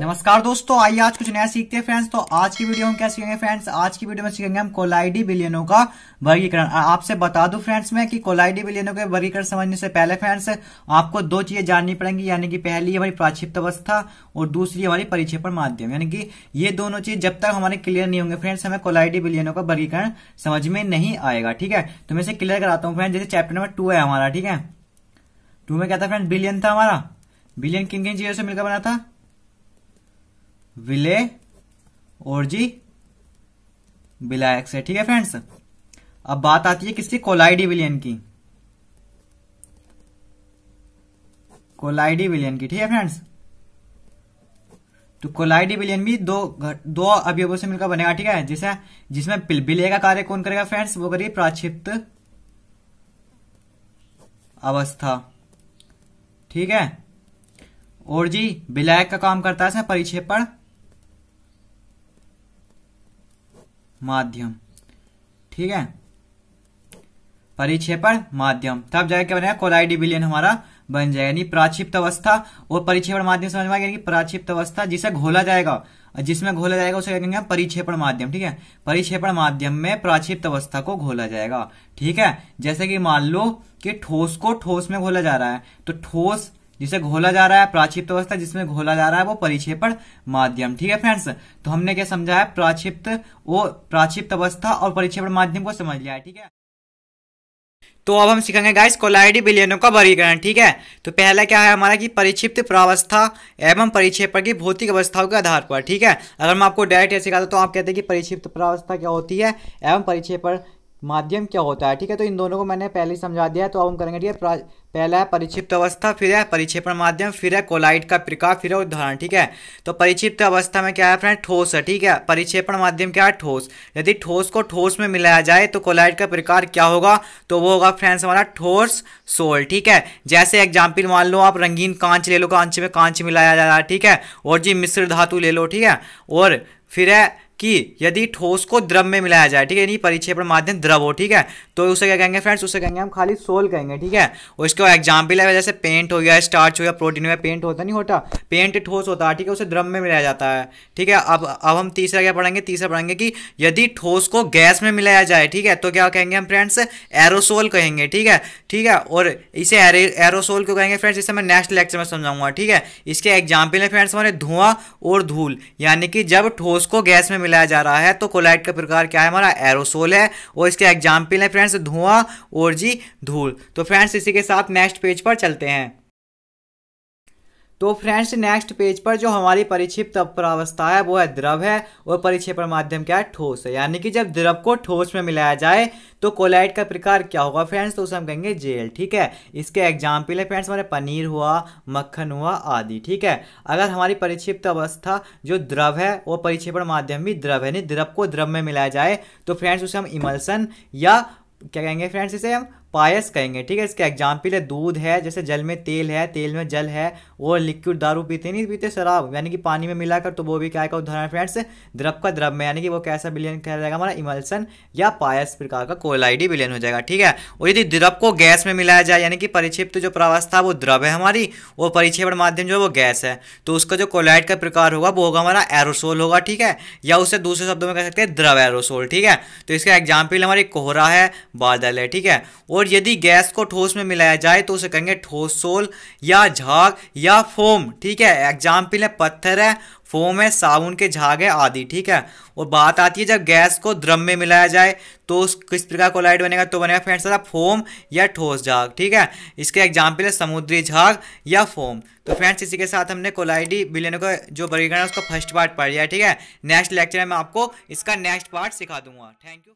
नमस्कार दोस्तों आइए आज कुछ नया सीखते हैं फ्रेंड्स तो आज की वीडियो हम क्या सीखेंगे फ्रेंड्स आज की वीडियो में सीखेंगे हम कोलाइडी बिलियनों का वर्गीकरण आपसे बता दूं फ्रेंड्स मैं कि कोलाइडी बिलियनों के वर्गीकरण समझने से पहले फ्रेंड्स आपको दो चीजें जाननी पड़ेंगी यानी कि पहली हमारी प्राक्षिप्त अवस्था और दूसरी हमारी परिक्षेपण माध्यम यानी कि ये दोनों चीज जब तक हमारे क्लियर नहीं होंगे फ्रेंड्स हमें कोलाइडी बिलियनों का वर्गीकरण समझ में नहीं आएगा ठीक है तो मैं इसे क्लियर कराता हूँ फ्रेंड जैसे चैप्टर नंबर टू है हमारा ठीक है टू में क्या था फ्रेंड बिलियन था हमारा बिलियन किन किन चीजों से मिलकर बना था विले ओरजी बिलायक से ठीक है फ्रेंड्स अब बात आती है किसकी कोलाइडी विलियन की कोलाइडी विलियन की ठीक है फ्रेंड्स तो कोलाइडी विलियन भी दो दो अवयवों से मिलकर बनेगा ठीक है जिसे जिसमें बिले का कार्य कौन करेगा फ्रेंड्स वो करिए प्राक्षिप्त अवस्था ठीक है और जी विलायक का काम करता है परिक्षेपण माध्यम ठीक है परिक्षेपण माध्यम तब जाके क्या बनेगा कोलाइडी विलियन हमारा बन जाएगा यानी प्राक्षिप्त अवस्था और परिक्षेपण माध्यम समझ में आएगा प्राक्षिप्त अवस्था जिसे घोला जाएगा जिसमें घोला जाएगा उसे कहेंगे परिक्षेपण माध्यम ठीक है परिक्षेपण माध्यम में प्राक्षिप्त अवस्था को घोला जाएगा ठीक है जैसे कि मान लो कि ठोस को ठोस में घोला जा रहा है तो ठोस जिसे घोला जा रहा है प्राक्षिप्त अवस्था जिसमें घोला जा रहा है वो परिक्षेपण माध्यम ठीक है फ्रेंड्स तो हमने क्या समझा है प्राक्षिप्त वो प्राक्षिप्त अवस्था और परिक्षेपण माध्यम को समझ लिया है ठीक है तो अब हम सीखेंगे गाइस कोलाइडी विलयनों का वर्गीकरण ठीक है तो पहला क्या है हमारा कि परिक्षिप्त प्रावस्था एवं परिक्षेपण की भौतिक अवस्थाओं के आधार पर ठीक है अगर मैं आपको डायरेक्ट ऐसे कहा तो आप कहते हैं कि परिक्षिप्त प्रावस्था क्या होती है एवं परिक्षेपण माध्यम क्या होता है ठीक है तो इन दोनों को मैंने पहले ही समझा दिया तो अब हम करेंगे ठीक है पहला है परिक्षिप्त अवस्था फिर है परिक्षेपण माध्यम फिर है कोलाइट का प्रकार फिर है उदाहरण ठीक है तो परिक्षिप्त अवस्था में क्या है फ्रेंड ठोस है ठीक है परिक्षेपण माध्यम क्या है ठोस यदि ठोस को ठोस में मिलाया जाए तो कोलाइट का प्रकार क्या होगा तो वो होगा फ्रेंड्स हमारा ठोस सोल ठीक है जैसे एग्जाम्पल मान लो आप रंगीन कांच ले लो कांच में कांच मिलाया जा रहा है ठीक है और जी मिश्र धातु ले लो ठीक है और फिर है कि यदि ठोस को द्रव में मिलाया जाए ठीक है यानी परिक्षेपण माध्यम द्रव हो ठीक है तो उसे क्या कहेंगे फ्रेंड्स उसे कहेंगे हम खाली सोल कहेंगे ठीक है और इसका एग्जाम्पल है जैसे पेंट हो गया स्टार्च हो गया प्रोटीन हो गया पेंट होता नहीं होता पेंट ठोस होता है ठीक है उसे द्रव में मिलाया जाता है ठीक है अब अब हम तीसरा क्या पढ़ेंगे तीसरा पढ़ेंगे कि यदि ठोस को गैस में मिलाया जाए ठीक है तो क्या कहेंगे हम फ्रेंड्स एरोसोल कहेंगे ठीक है ठीक है और इसे एरोसोल क्यों कहेंगे फ्रेंड्स इसे मैं नेक्स्ट लेक्चर में समझाऊंगा ठीक है इसके एग्जाम्पल है फ्रेंड्स हमारे धुआं और धूल यानी कि जब ठोस को गैस में मिलाया जा रहा है तो कोलाइट का प्रकार क्या है हमारा एरोसोल है और इसके एग्जाम्पल है फ्रेंड्स धुआं और जी धूल तो फ्रेंड्स इसी के साथ नेक्स्ट पेज पर चलते हैं तो फ्रेंड्स नेक्स्ट पेज पर जो हमारी परिक्षिप्त अवस्था है वो है द्रव है और परिक्षेपण माध्यम क्या है ठोस है यानी कि जब द्रव को ठोस में मिलाया जाए तो कोलाइट का प्रकार क्या होगा फ्रेंड्स तो उसे हम कहेंगे जेल ठीक है इसके एग्जाम्पल है फ्रेंड्स हमारे पनीर हुआ मक्खन हुआ आदि ठीक है अगर हमारी परिक्षिप्त अवस्था जो द्रव है वो परिक्षेपण माध्यम भी द्रव है यानी द्रव को द्रव में मिलाया जाए तो फ्रेंड्स उसे हम इमल्सन या क्या कहेंगे फ्रेंड्स इसे हम पायस कहेंगे ठीक है इसके एग्जाम्पल है दूध है जैसे जल में तेल है तेल में जल है और लिक्विड दारू पीते नहीं पीते शराब यानी कि पानी में मिलाकर तो वो भी क्या है उदाहरण फ्रेंड्स द्रव का द्रव में यानी कि वो कैसा बिलियन कह जाएगा हमारा इमल्सन या पायस प्रकार का कोलाइडी विलियन हो जाएगा ठीक है और यदि द्रव को गैस में मिलाया जाए यानी कि परिक्षिप्त जो प्रावस्था वो द्रव है हमारी और परिक्षेपण माध्यम जो है वो गैस है तो उसका जो कोलाइड का प्रकार होगा वो होगा हमारा एरोसोल होगा ठीक है या उसे दूसरे शब्दों में कह सकते हैं द्रव एरोसोल ठीक है तो इसका एग्जाम्पल हमारी कोहरा है बादल है ठीक है और और यदि गैस को ठोस में मिलाया जाए तो उसे कहेंगे ठोस सोल या झाग या फोम ठीक है एग्जाम्पल है पत्थर है फोम है साबुन के झाग है आदि ठीक है और बात आती है जब गैस को द्रम में मिलाया जाए तो किस प्रकार कोलाइड बनेगा तो बनेगा फ्रेंड्स फोम या ठोस झाग ठीक है इसके एग्जाम्पल है समुद्री झाग या फोम तो फ्रेंड्स इसी के साथ हमने कोलाइडी बिलियन का जो वर्गीकरण है उसका फर्स्ट पार्ट पढ़ लिया ठीक है नेक्स्ट लेक्चर में मैं आपको इसका नेक्स्ट पार्ट सिखा दूंगा थैंक यू